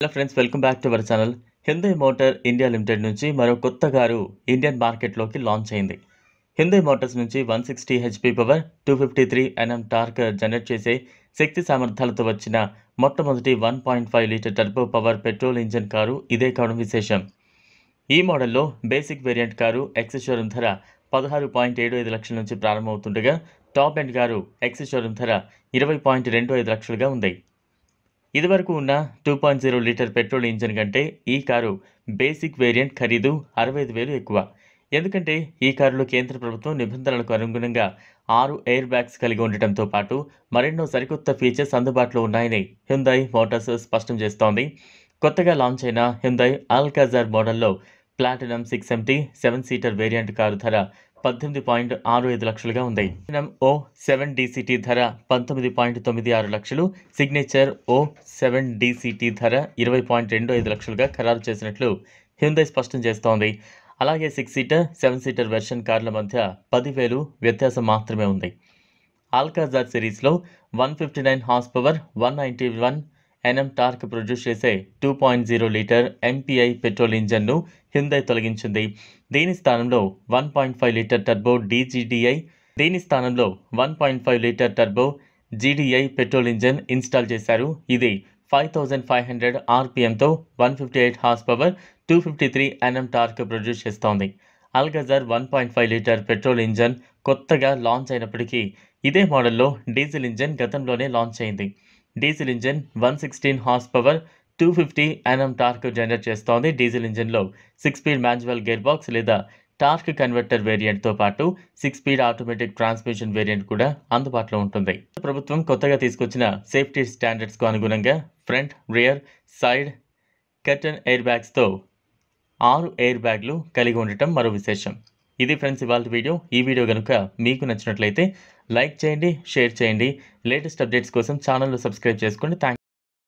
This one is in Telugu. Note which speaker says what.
Speaker 1: hello friends welcome back to our channel Hyundai motor India limited నుంచి మరో కొత్త కారు ఇండియన్ మార్కెట్లోకి లాంచ్ అయింది హిందై మోటార్స్ నుంచి one sixty HP power two fifty three NM torque generate చేసే శక్తి సామర్థ్యాలతో వచ్చిన మొట్టమొదటి one point five litre turbo power petrol engine car ఇదే కావడం విశేషం ఈ మోడల్లో basic variant car ex showroom ధర పదహారు పాయింట్ ఏడు ఐదు లక్షల నుంచి ప్రారంభమవుతుండగా top end car ex showroom ధర ఇరవై పాయింట్ రెండు ఐదు లక్షలుగా ఉంది ఇదివరకు ఉన్న two point zero litre petrol engine కంటే ఈ కారు బేసిక్ వేరియంట్ ఖరీదు అరవై ఐదు వేలు ఎక్కువ ఎందుకంటే ఈ కారులో కేంద్ర ప్రభుత్వం నిబంధనలకు అనుగుణంగా ఆరు ఎయిర్ బ్యాగ్స్ కలిగి ఉండటంతో పాటు మరెన్నో సరికొత్త ఫీచర్స్ అందుబాటులో ఉన్నాయని హ్యుందాయ్ మోటార్స్ స్పష్టం చేస్తోంది కొత్తగా లాంచ్ అయిన హ్యుందాయ్ ఆల్కాజార్ మోడల్లో platinum six MT seven seater variant car ధర పద్దెనిమిది పాయింట్ ఆరు ఐదు లక్షలుగా ఉంది ఓ సెవెన్ డీసీటీ ధర పంతొమ్మిది పాయింట్ తొమ్మిది ఆరు లక్షలు సిగ్నేచర్ ఓ సెవెన్ డీసీటీ ధర ఇరవై పాయింట్ రెండు ఐదు లక్షలుగా ఖరారు చేసినట్లు హ్యుందై స్పష్టం చేస్తోంది అలాగే six seater seven seater version కార్ల మధ్య పదివేలు వ్యత్యాసం మాత్రమే ఉంది ఆల్కాజార్ సిరీస్లో one fifty nine horse power one ninety one NM torque produce చేసే two point zero litre MPI petrol ఇంజన్ను హిందై తొలగించింది దీని స్థానంలో one point five litre turbo DGDI దీని స్థానంలో one point five litre turbo GDI petrol engine install చేశారు ఇది ఫైవ్ థౌజండ్ ఫైవ్ హండ్రెడ్ ఆర్పిఎంతో one fifty eight horse power two fifty three NM torque produce చేస్తోంది Alcazar one point five litre petrol engine కొత్తగా లాంచ్ అయినప్పటికీ ఇదే మోడల్లో డీజిల్ ఇంజన్ గతంలోనే లాంచ్ అయింది diesel engine one sixteen horse power two fifty NM torque generate చేస్తోంది డీజిల్ ఇంజిన్లో six speed manual gear box లేదా టార్క్ కన్వర్టర్ వేరియంట్తో పాటు six speed automatic transmission variant కూడా అందుబాటులో ఉంటుంది ప్రభుత్వం కొత్తగా తీసుకొచ్చిన సేఫ్టీ స్టాండర్డ్స్కు అనుగుణంగా front rear side curtain air బ్యాగ్స్తో ఆరు ఎయిర్ బ్యాగ్లు కలిగి ఉండటం మరో విశేషం ఇది ఫ్రెండ్స్ ఇవాళ వీడియో ఈ వీడియో కనుక మీకు నచ్చినట్లయితే లైక్ చేయండి షేర్ చేయండి లేటెస్ట్ అప్డేట్స్ కోసం ఛానల్ను సబ్స్క్రైబ్ చేసుకోండి థ్యాంక్